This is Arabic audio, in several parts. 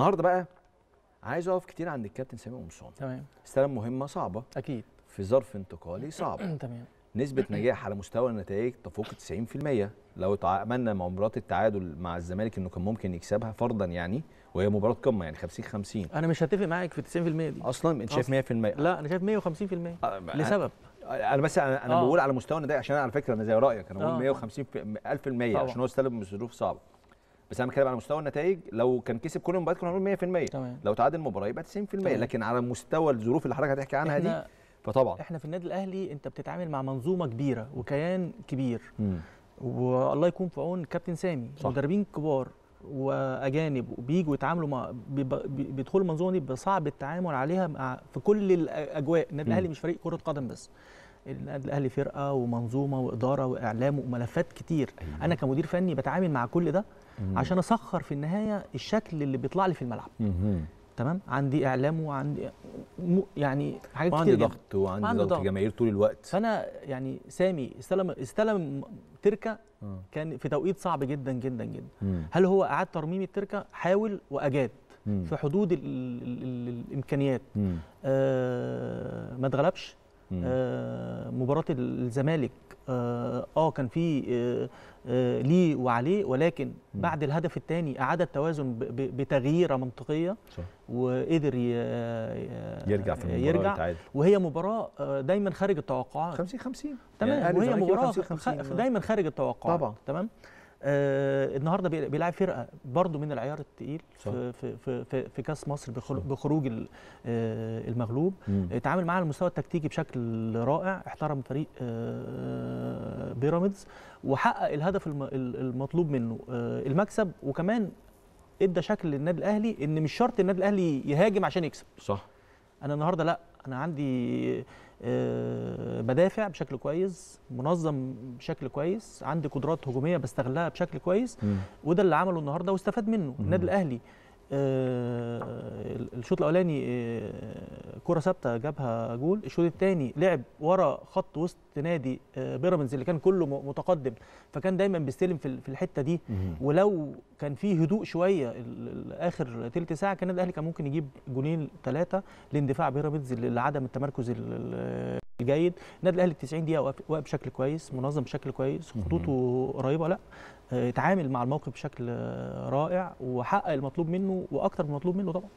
النهارده بقى عايز اقف كتير عند الكابتن سامي قمصان تمام استلم مهمه صعبه اكيد في ظرف انتقالي صعب تمام نسبة نجاح على مستوى النتائج تفوق 90% لو تعاملنا مع مباراة التعادل مع الزمالك انه كان ممكن يكسبها فرضا يعني وهي مباراة قمة يعني 50 50 انا مش هتفق معاك في 90% دي اصلا انت شايف 100% لا انا شايف 150% أه لسبب انا بس انا, أوه. آه. بقول على مستوى النتائج عشان على فكرة انا زي رأيك انا بقول 150 آه. 1000% عشان هو استلم بظروف ظروف صعبة بس انا بتكلم على مستوى النتائج لو كان كسب كل المباريات كنا هنقول 100% تمام. لو تعادل مباراه يبقى 90% تمام. لكن على مستوى الظروف اللي حضرتك هتحكي عنها دي فطبعا احنا في النادي الاهلي انت بتتعامل مع منظومه كبيره وكيان كبير والله يكون في عون كابتن سامي صح. مدربين كبار واجانب وبييجوا يتعاملوا مع بيدخلوا المنظومه دي بصعب التعامل عليها مع في كل الاجواء النادي الاهلي مش فريق كره قدم بس النادي الاهلي فرقه ومنظومه واداره واعلام وملفات كتير أيوة. انا كمدير فني بتعامل مع كل ده مم. عشان اسخر في النهايه الشكل اللي بيطلع لي في الملعب مم. تمام عندي اعلام وعندي م... يعني حاجات كتير وعندي ضغط وعندي, ضغط جماهير طول الوقت فانا يعني سامي استلم استلم تركه آه. كان في توقيت صعب جدا جدا جدا مم. هل هو اعاد ترميم التركه حاول واجاد مم. في حدود الـ الـ الـ الامكانيات مم. آه ما اتغلبش آه، مباراه الزمالك آه،, اه كان في آه، ليه وعليه ولكن بعد الهدف الثاني اعاد التوازن بتغييره منطقيه صح. وقدر يرجع في المباراه يرجع وهي مباراه دايما خارج التوقعات 50 50 تمام يعني وهي مباراه 50 -50 دايما خارج التوقعات طبعا تمام آه النهارده بيلعب فرقه برضو من العيار الثقيل في, في في في كاس مصر بخروج آه المغلوب اتعامل معاه على المستوى التكتيكي بشكل رائع احترم فريق آه بيراميدز وحقق الهدف المطلوب منه آه، المكسب وكمان ادى شكل للنادي الاهلي ان مش شرط النادي الاهلي يهاجم عشان يكسب صح انا النهارده لا انا عندي آه، بدافع بشكل كويس منظم بشكل كويس عندي قدرات هجوميه بستغلها بشكل كويس وده اللي عمله النهارده واستفاد منه النادي الاهلي آه، الشوط الاولاني آه، كره ثابته جابها جول الشوط الثاني لعب ورا خط وسط نادي آه، بيراميدز اللي كان كله متقدم فكان دايما بيستلم في الحته دي ولو كان في هدوء شويه اخر ثلث ساعه كان الاهلي كان ممكن يجيب جونين ثلاثه لاندفاع بيراميدز لعدم التمركز الجيد النادي الاهلي 90 دقيقه واقف بشكل كويس منظم بشكل كويس خطوطه قريبه لا اتعامل آه، مع الموقف بشكل آه، رائع وحقق المطلوب منه واكتر من المطلوب منه طبعا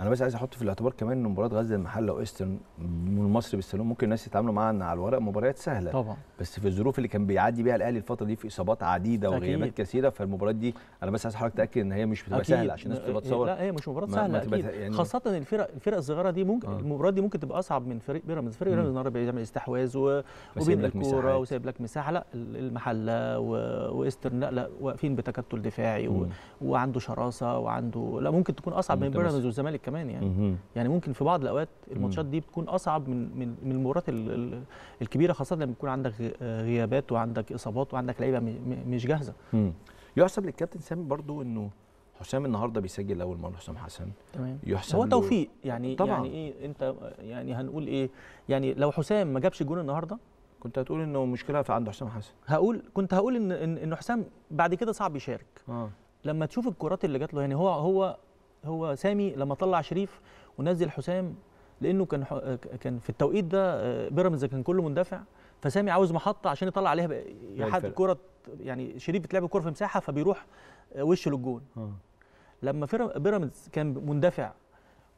انا بس عايز احط في الاعتبار كمان ان مباراه غزه المحله وايسترن والمصري بالسلوم ممكن الناس يتعاملوا معاها ان على الورق مباريات سهله طبعا بس في الظروف اللي كان بيعدي بيها الاهلي الفتره دي في اصابات عديده وغيابات كثيره فالمباريات دي انا بس عايز حضرتك تاكد ان هي مش بتبقى سهله عشان الناس بتبقى إيه، تصور لا هي مش مباراه سهله أكيد. يعني خاصه الفرق الفرق الصغيره دي ممكن آه. المباراه دي ممكن تبقى اصعب من فريق بيراميدز فريق بيراميدز النهارده بيعمل استحواذ وبين الكوره وسايب لك مساحه لا المحله وايسترن لا لا واقفين بتكتل دفاعي وعنده شراسه وعنده لا ممكن تكون اصعب من بيراميدز والزمالك كمان يعني مم. يعني ممكن في بعض الاوقات الماتشات دي بتكون اصعب من من من المباريات الكبيره خاصه لما بيكون عندك غيابات وعندك اصابات وعندك لعيبه مش جاهزه يحسب للكابتن سامي برضو انه حسام النهارده بيسجل اول مره حسام حسن تمام يحسب هو توفيق يعني طبعا. يعني ايه انت يعني هنقول ايه يعني لو حسام ما جابش جون النهارده كنت هتقول انه مشكله في عند حسام حسن هقول كنت هقول ان ان, إن حسام بعد كده صعب يشارك آه. لما تشوف الكرات اللي جات له يعني هو هو هو سامي لما طلع شريف ونزل حسام لانه كان كان في التوقيت ده آه، بيراميدز كان كله مندفع فسامي عاوز محطه عشان يطلع عليها حد كره يعني شريف بتلعب الكره في مساحه فبيروح آه، وش للجون آه. لما بيراميدز كان مندفع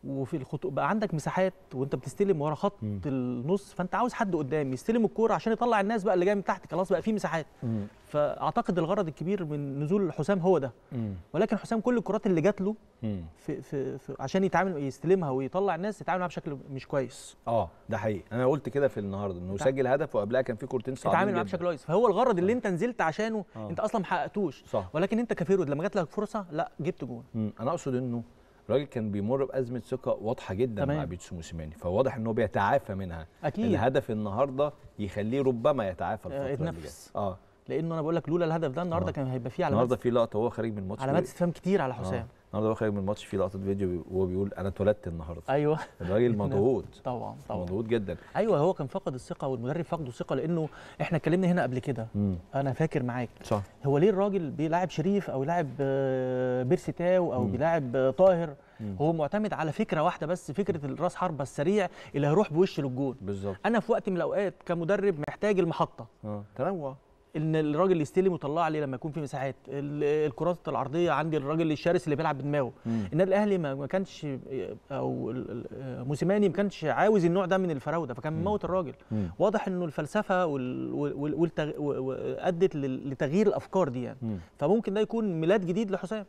وفي الخطوط بقى عندك مساحات وانت بتستلم ورا خط مم. النص فانت عاوز حد قدام يستلم الكوره عشان يطلع الناس بقى اللي جايه من تحت خلاص بقى في مساحات مم. فاعتقد الغرض الكبير من نزول حسام هو ده مم. ولكن حسام كل الكرات اللي جات له في, في, في عشان يتعامل يستلمها ويطلع الناس يتعامل معاها بشكل مش كويس اه ده حقيقي انا قلت كده في النهارده انه سجل هدف وقبلها كان في كورتين صعبين يتعامل معاها بشكل كويس فهو الغرض اللي آه. انت نزلت عشانه آه. انت اصلا ما حققتوش ولكن انت كفيرود لما جات لك فرصه لا جبت جون انا اقصد انه الراجل كان بيمر بازمه ثقه واضحه جدا تمام. مع بيتسو موسيماني فواضح ان هو بيتعافى منها اكيد الهدف النهارده يخليه ربما يتعافى آه، الفتره اللي جايه اه لانه انا بقول لك لولا الهدف ده النهارده آه. كان هيبقى فيه علامات النهارده في لقطه وهو خارج من الماتش علامات استفهام كتير على حسام آه. النهارده هو خارج من الماتش في لقطه فيديو وهو بيقول انا اتولدت النهارده ايوه الراجل مضغوط طبعا طبعا مضغوط جدا ايوه هو كان فقد الثقه والمدرب فقده الثقه لانه احنا اتكلمنا هنا قبل كده انا فاكر معاك صح هو ليه الراجل بيلاعب شريف او يلاعب آه، بيرسي تاو او بيلاعب آه، طاهر مم. هو معتمد على فكره واحده بس فكره الراس حربه السريع اللي هيروح بوش للجول بالظبط انا في وقت من الاوقات كمدرب محتاج المحطه اه تنوع ان الراجل يستلم ويطلع لي لما يكون في مساحات الكرات العرضيه عندي الراجل الشرس اللي بيلعب بدماغه النادي الاهلي ما كانش او موسيماني ما كانش عاوز النوع ده من الفراوده فكان موت الراجل مم. واضح انه الفلسفه ادت لتغيير الافكار دي يعني مم. فممكن ده يكون ميلاد جديد لحسام